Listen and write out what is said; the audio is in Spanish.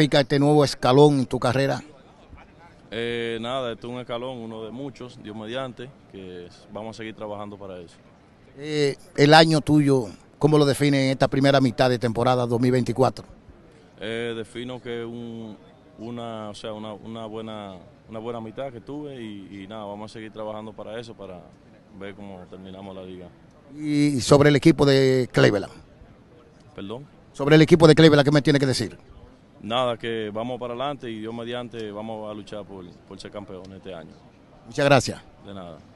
significa este nuevo escalón en tu carrera? Eh, nada, este es un escalón, uno de muchos, Dios mediante, que vamos a seguir trabajando para eso. Eh, el año tuyo, ¿cómo lo define esta primera mitad de temporada 2024? Eh, defino que una, o sea, una, una, buena, una buena mitad que tuve y, y, nada, vamos a seguir trabajando para eso, para ver cómo terminamos la liga. ¿Y sobre el equipo de Cleveland? ¿Perdón? Sobre el equipo de Cleveland, ¿qué me tiene que decir? nada, que vamos para adelante y Dios mediante vamos a luchar por, por ser campeón este año. Muchas gracias. De nada.